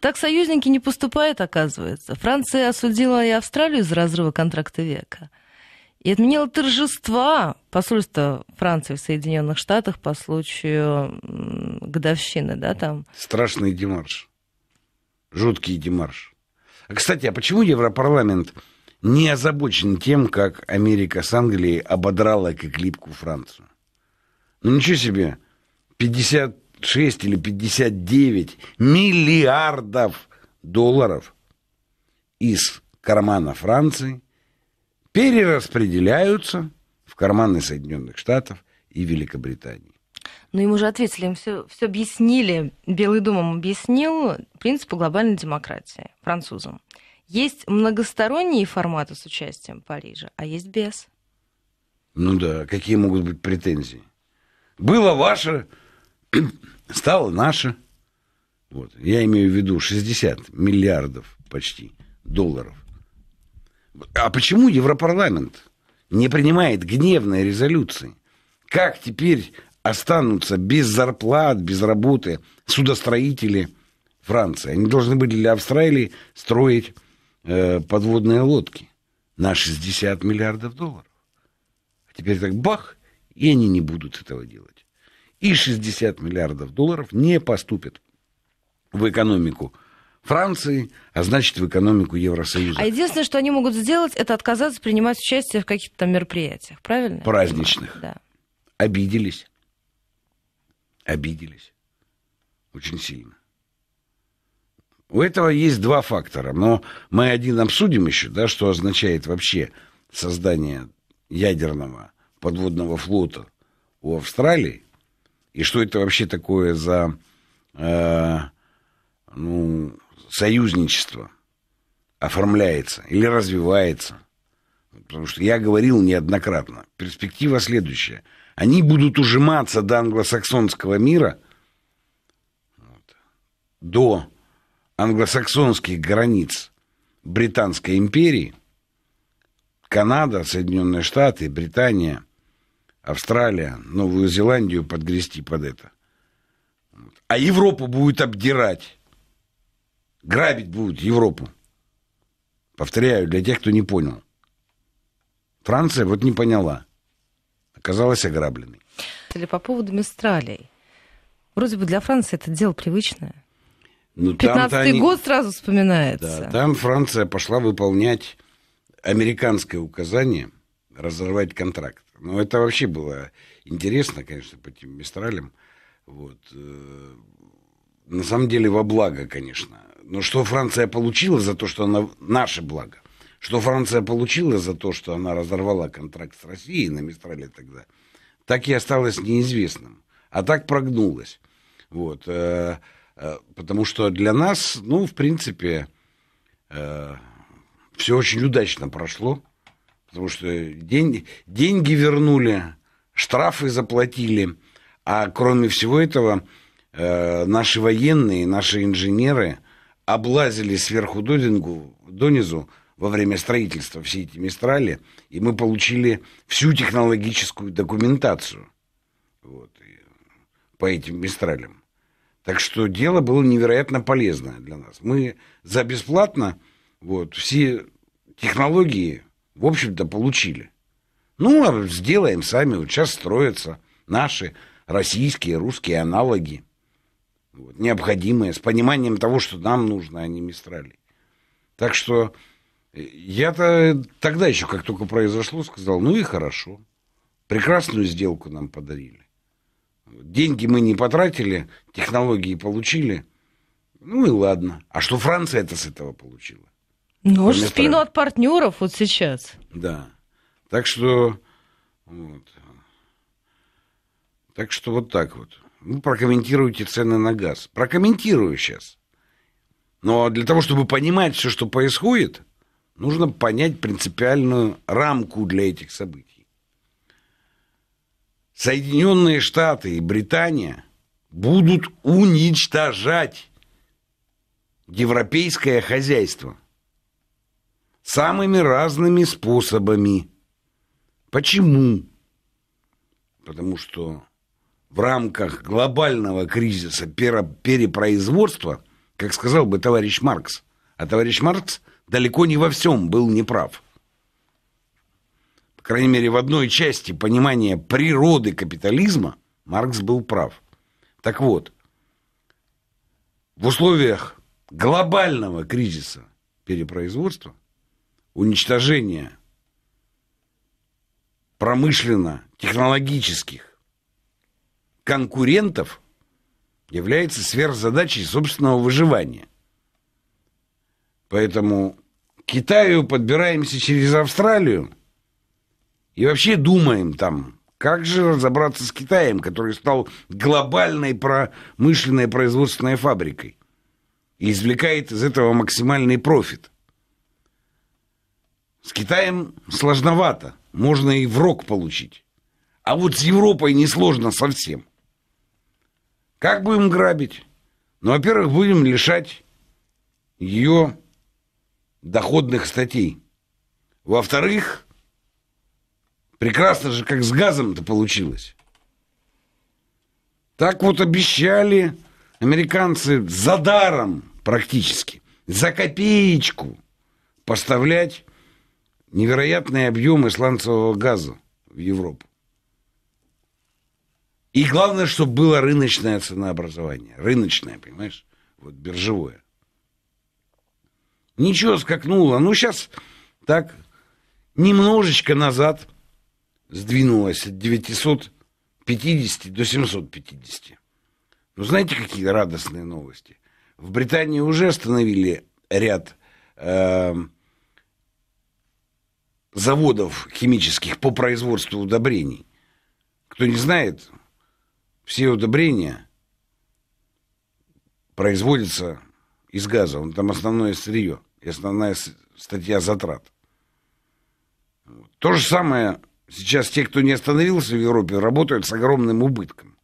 Так союзники не поступают, оказывается. Франция осудила и Австралию за разрыва контракта века. И отменила торжества посольства Франции в Соединенных Штатах по случаю годовщины, да, там. Страшный демарш. Жуткий демарш. А, кстати, а почему Европарламент не озабочен тем, как Америка с Англией ободрала как липку Францию? Ну ничего себе, 50 56 или 59 миллиардов долларов из кармана Франции перераспределяются в карманы Соединенных Штатов и Великобритании. Но ну, ему же ответили, им все, все объяснили, Белый дом объяснил принципы глобальной демократии французам. Есть многосторонние форматы с участием Парижа, а есть без. Ну да, какие могут быть претензии? Было ваше стала наша. Вот. Я имею в виду 60 миллиардов почти долларов. А почему Европарламент не принимает гневные резолюции? Как теперь останутся без зарплат, без работы судостроители Франции? Они должны были для Австралии строить э, подводные лодки на 60 миллиардов долларов. А теперь так бах, и они не будут этого делать и 60 миллиардов долларов не поступит в экономику Франции, а значит, в экономику Евросоюза. А единственное, что они могут сделать, это отказаться принимать участие в каких-то там мероприятиях, правильно? Праздничных. Да. Обиделись. Обиделись. Очень сильно. У этого есть два фактора, но мы один обсудим еще, да, что означает вообще создание ядерного подводного флота у Австралии, и что это вообще такое за э, ну, союзничество оформляется или развивается? Потому что я говорил неоднократно, перспектива следующая. Они будут ужиматься до англосаксонского мира вот, до англосаксонских границ Британской империи, Канада, Соединенные Штаты, Британия – Австралия, Новую Зеландию подгрести под это. А Европу будет обдирать. Грабить будут Европу. Повторяю, для тех, кто не понял. Франция вот не поняла. Оказалась ограбленной. Или по поводу Мистралей. Вроде бы для Франции это дело привычное. Ну, 15-й они... год сразу вспоминается. Да, там Франция пошла выполнять американское указание разорвать контракт. Но ну, это вообще было интересно, конечно, по этим мистралям. Вот. Э, на самом деле во благо, конечно. Но что Франция получила за то, что она... Наше благо. Что Франция получила за то, что она разорвала контракт с Россией на мистрале тогда, так и осталось неизвестным. А так прогнулось, Вот. Э, э, потому что для нас, ну, в принципе, все очень удачно прошло потому что день, деньги вернули, штрафы заплатили, а кроме всего этого э, наши военные, наши инженеры облазили сверху донизу, донизу во время строительства все эти мистрали, и мы получили всю технологическую документацию вот, по этим мистралям. Так что дело было невероятно полезное для нас. Мы за бесплатно вот, все технологии в общем-то, получили. Ну, а сделаем сами. Вот сейчас строятся наши российские, русские аналоги. Вот, необходимые, с пониманием того, что нам нужно, а не Мистрали. Так что э, я-то тогда еще, как только произошло, сказал, ну и хорошо. Прекрасную сделку нам подарили. Деньги мы не потратили, технологии получили. Ну и ладно. А что Франция это с этого получила? Нож ну, в спину от партнеров вот сейчас. Да. Так что вот. Так что вот так вот. Ну, прокомментируйте цены на газ. Прокомментирую сейчас. Но для того, чтобы понимать все, что происходит, нужно понять принципиальную рамку для этих событий. Соединенные Штаты и Британия будут уничтожать европейское хозяйство – самыми разными способами. Почему? Потому что в рамках глобального кризиса перепроизводства, как сказал бы товарищ Маркс, а товарищ Маркс далеко не во всем был неправ. По крайней мере, в одной части понимания природы капитализма Маркс был прав. Так вот, в условиях глобального кризиса перепроизводства уничтожения промышленно-технологических конкурентов является сверхзадачей собственного выживания. Поэтому Китаю подбираемся через Австралию и вообще думаем там, как же разобраться с Китаем, который стал глобальной промышленной производственной фабрикой и извлекает из этого максимальный профит – с Китаем сложновато, можно и в рог получить. А вот с Европой несложно совсем. Как будем грабить? Ну, во-первых, будем лишать ее доходных статей. Во-вторых, прекрасно же, как с газом-то получилось. Так вот обещали американцы за даром практически, за копеечку поставлять невероятные объемы сланцевого газа в Европу. И главное, чтобы было рыночное ценообразование. Рыночное, понимаешь? Вот биржевое. Ничего скакнуло. Ну, сейчас так немножечко назад сдвинулось от 950 до 750. Ну, знаете, какие радостные новости? В Британии уже остановили ряд э, заводов химических по производству удобрений. Кто не знает, все удобрения производятся из газа. Он там основное сырье и основная статья затрат. То же самое сейчас те, кто не остановился в Европе, работают с огромным убытком.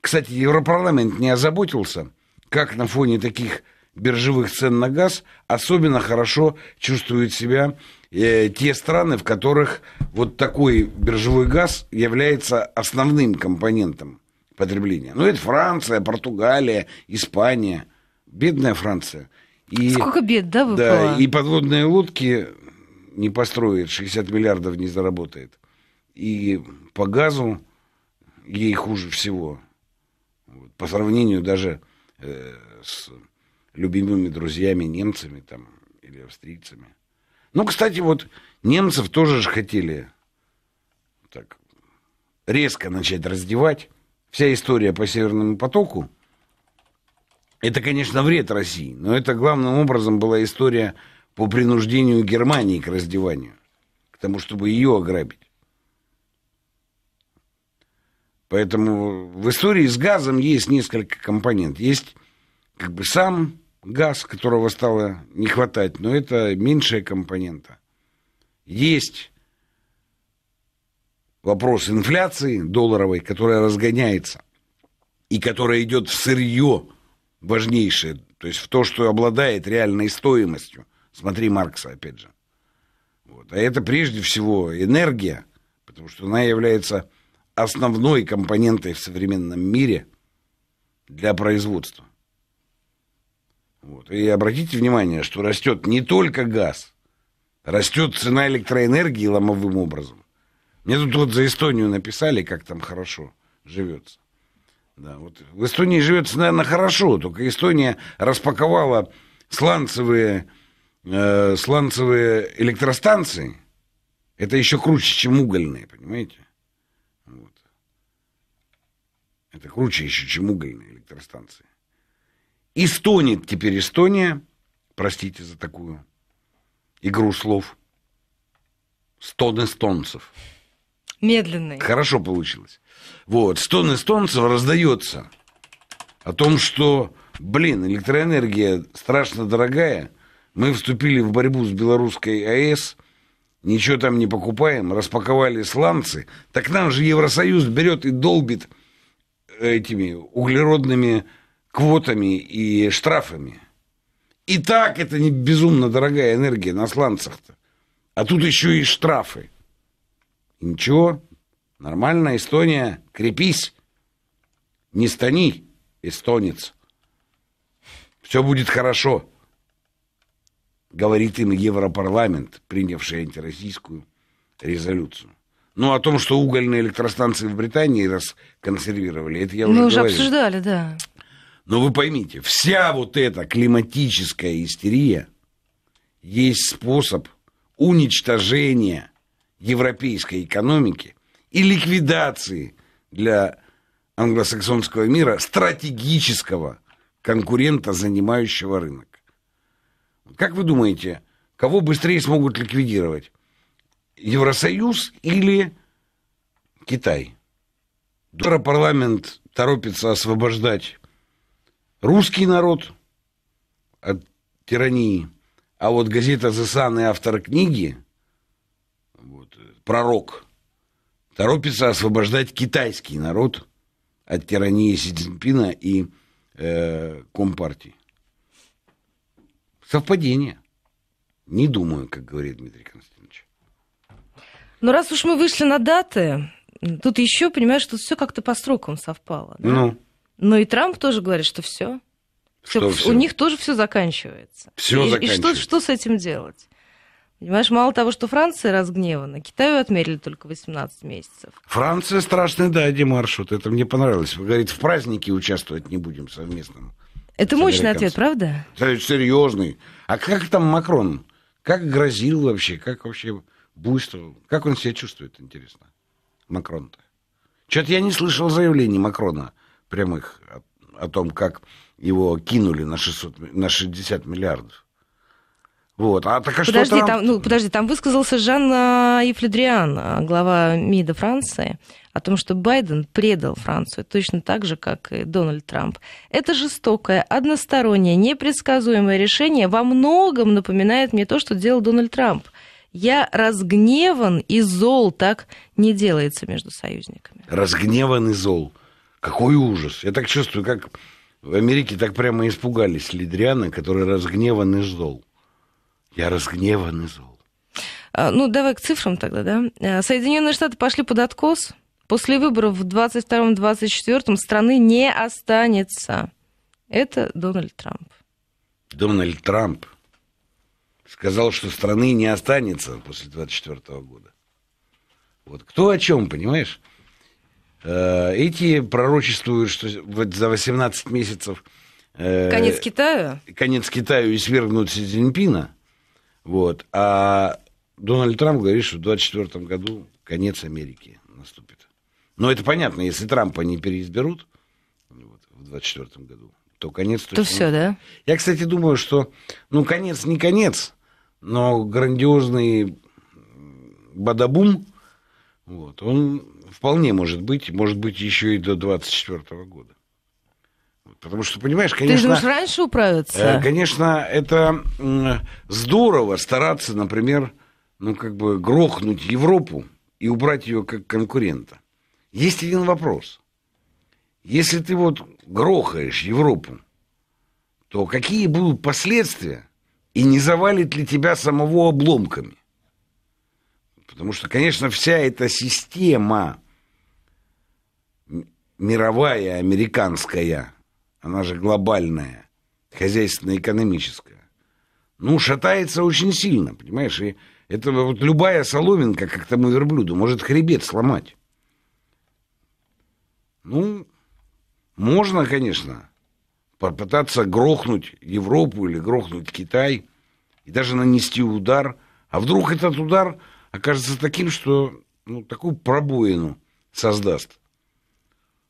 Кстати, Европарламент не озаботился, как на фоне таких биржевых цен на газ особенно хорошо чувствуют себя э, те страны, в которых вот такой биржевой газ является основным компонентом потребления. Ну, это Франция, Португалия, Испания. Бедная Франция. И, Сколько бед, да, выпало? Да, и подводные лодки не построит, 60 миллиардов не заработает. И по газу ей хуже всего. по сравнению даже э, с любимыми друзьями немцами там или австрийцами. Ну, кстати, вот немцев тоже же хотели так резко начать раздевать. Вся история по Северному потоку, это, конечно, вред России, но это главным образом была история по принуждению Германии к раздеванию, к тому, чтобы ее ограбить. Поэтому в истории с газом есть несколько компонент. Есть как бы сам газ, которого стало не хватать, но это меньшая компонента. Есть вопрос инфляции долларовой, которая разгоняется и которая идет в сырье важнейшее, то есть в то, что обладает реальной стоимостью. Смотри Маркса, опять же. Вот. А это прежде всего энергия, потому что она является основной компонентой в современном мире для производства. Вот. И обратите внимание, что растет не только газ, растет цена электроэнергии ломовым образом. Мне тут вот за Эстонию написали, как там хорошо живется. Да, вот в Эстонии живется, наверное, хорошо, только Эстония распаковала сланцевые, э, сланцевые электростанции. Это еще круче, чем угольные, понимаете? Вот. Это круче еще, чем угольные электростанции. И стонет теперь Эстония, простите за такую игру слов, стон эстонцев. Медленный. Хорошо получилось. Вот, стон эстонцев раздается о том, что, блин, электроэнергия страшно дорогая, мы вступили в борьбу с белорусской АЭС, ничего там не покупаем, распаковали сланцы, так нам же Евросоюз берет и долбит э, этими углеродными квотами и штрафами. И так это не безумно дорогая энергия на сланцах-то. А тут еще и штрафы. И ничего, нормально, Эстония, крепись. Не стани, эстонец. Все будет хорошо, говорит им Европарламент, принявший антироссийскую резолюцию. Ну, о том, что угольные электростанции в Британии расконсервировали, это я Мы уже Мы уже говорил. обсуждали, да. Но вы поймите, вся вот эта климатическая истерия есть способ уничтожения европейской экономики и ликвидации для англосаксонского мира стратегического конкурента, занимающего рынок. Как вы думаете, кого быстрее смогут ликвидировать? Евросоюз или Китай? Парламент торопится освобождать русский народ от тирании. А вот газета «Засан» и автор книги, вот, «Пророк», торопится освобождать китайский народ от тирании Си Цзиньпина и э, Компартии. Совпадение. Не думаю, как говорит Дмитрий Константинович. Ну раз уж мы вышли на даты, тут еще, понимаешь, тут все как-то по строкам совпало. Да? Ну. Но и Трамп тоже говорит, что все. Что все, все? У них тоже все заканчивается. Все и, заканчивается. И что, что с этим делать? Понимаешь, мало того, что Франция разгневана, Китаю отмерили только 18 месяцев. Франция страшный, да, Димарш, вот это мне понравилось. Вы говорите, в празднике участвовать не будем совместно. Это мощный ответ, правда? Серьезный. А как там Макрон? Как грозил вообще? Как вообще буйствовал? Как он себя чувствует, интересно? Макрон-то. Что-то я не слышал заявлений Макрона прямых о, о том, как его кинули на, 600, на 60 миллиардов. Вот. А так а подожди, что Трамп... там, ну, подожди, там высказался Жан Ефледриан, а, глава МИДа Франции, о том, что Байден предал Францию точно так же, как и Дональд Трамп. Это жестокое, одностороннее, непредсказуемое решение во многом напоминает мне то, что делал Дональд Трамп. Я разгневан и зол так не делается между союзниками. Разгневан и зол. Какой ужас! Я так чувствую, как в Америке так прямо испугались Лидриана, который разгневаны и зол. Я разгневан и зол. А, ну, давай к цифрам тогда, да? А, Соединенные Штаты пошли под откос. После выборов в 22-24 страны не останется. Это Дональд Трамп. Дональд Трамп сказал, что страны не останется после 24 года. Вот кто о чем, понимаешь? Э, эти пророчествуют, что за 18 месяцев... Э, конец Китаю? Конец Китаю и свергнут Си Цзиньпина. Вот. А Дональд Трамп говорит, что в 2024 году конец Америки наступит. Но это понятно, если Трампа не переизберут вот, в 2024 году, то конец... То, все, да? Я, кстати, думаю, что, ну, конец не конец, но грандиозный бадабум, вот, он вполне может быть, может быть, еще и до 24 года. Потому что, понимаешь, конечно... Ты же раньше управиться. Э, конечно, это здорово стараться, например, ну, как бы грохнуть Европу и убрать ее как конкурента. Есть один вопрос. Если ты вот грохаешь Европу, то какие будут последствия и не завалит ли тебя самого обломками? Потому что, конечно, вся эта система мировая, американская, она же глобальная, хозяйственно-экономическая, ну, шатается очень сильно, понимаешь? И это вот любая соломинка, как тому верблюду, может хребет сломать. Ну, можно, конечно, попытаться грохнуть Европу или грохнуть Китай и даже нанести удар. А вдруг этот удар – окажется таким, что ну, такую пробоину создаст,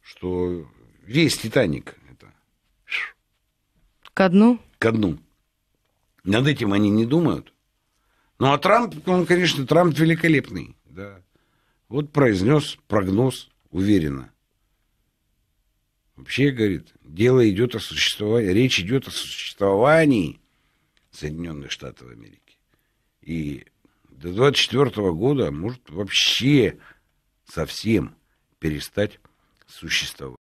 что весь Титаник это... Ко дну? Ко дну. Над этим они не думают. Ну, а Трамп, он, конечно, Трамп великолепный, да. Вот произнес прогноз уверенно. Вообще, говорит, дело идет о существовании, речь идет о существовании Соединенных Штатов Америки. И до 24 года может вообще совсем перестать существовать.